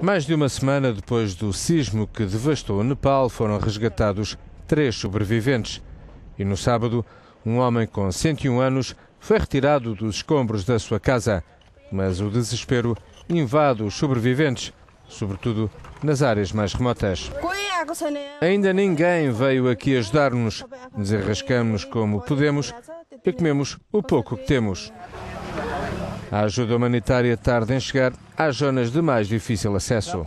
Mais de uma semana depois do sismo que devastou o Nepal, foram resgatados três sobreviventes. E no sábado, um homem com 101 anos foi retirado dos escombros da sua casa. Mas o desespero invade os sobreviventes, sobretudo nas áreas mais remotas. Ainda ninguém veio aqui ajudar-nos. Desarrascamos como podemos e comemos o pouco que temos. A ajuda humanitária tarda em chegar às zonas de mais difícil acesso.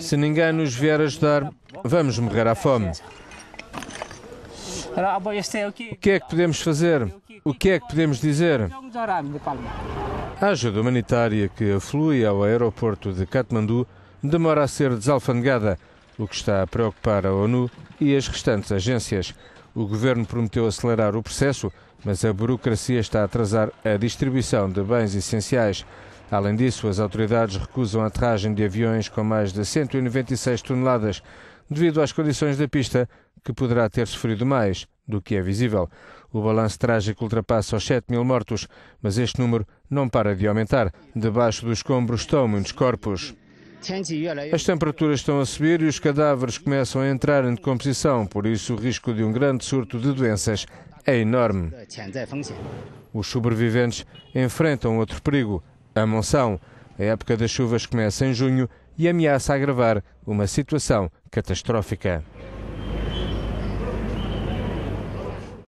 Se ninguém nos vier ajudar, vamos morrer à fome. O que é que podemos fazer? O que é que podemos dizer? A ajuda humanitária que aflui ao aeroporto de Katmandu demora a ser desalfandegada, o que está a preocupar a ONU e as restantes agências. O governo prometeu acelerar o processo, mas a burocracia está a atrasar a distribuição de bens essenciais. Além disso, as autoridades recusam a aterragem de aviões com mais de 196 toneladas, devido às condições da pista, que poderá ter sofrido mais do que é visível. O balanço trágico ultrapassa os 7 mil mortos, mas este número não para de aumentar. Debaixo dos escombros estão muitos corpos. As temperaturas estão a subir e os cadáveres começam a entrar em decomposição, por isso o risco de um grande surto de doenças é enorme. Os sobreviventes enfrentam outro perigo, a monção. A época das chuvas começa em junho e ameaça agravar uma situação catastrófica.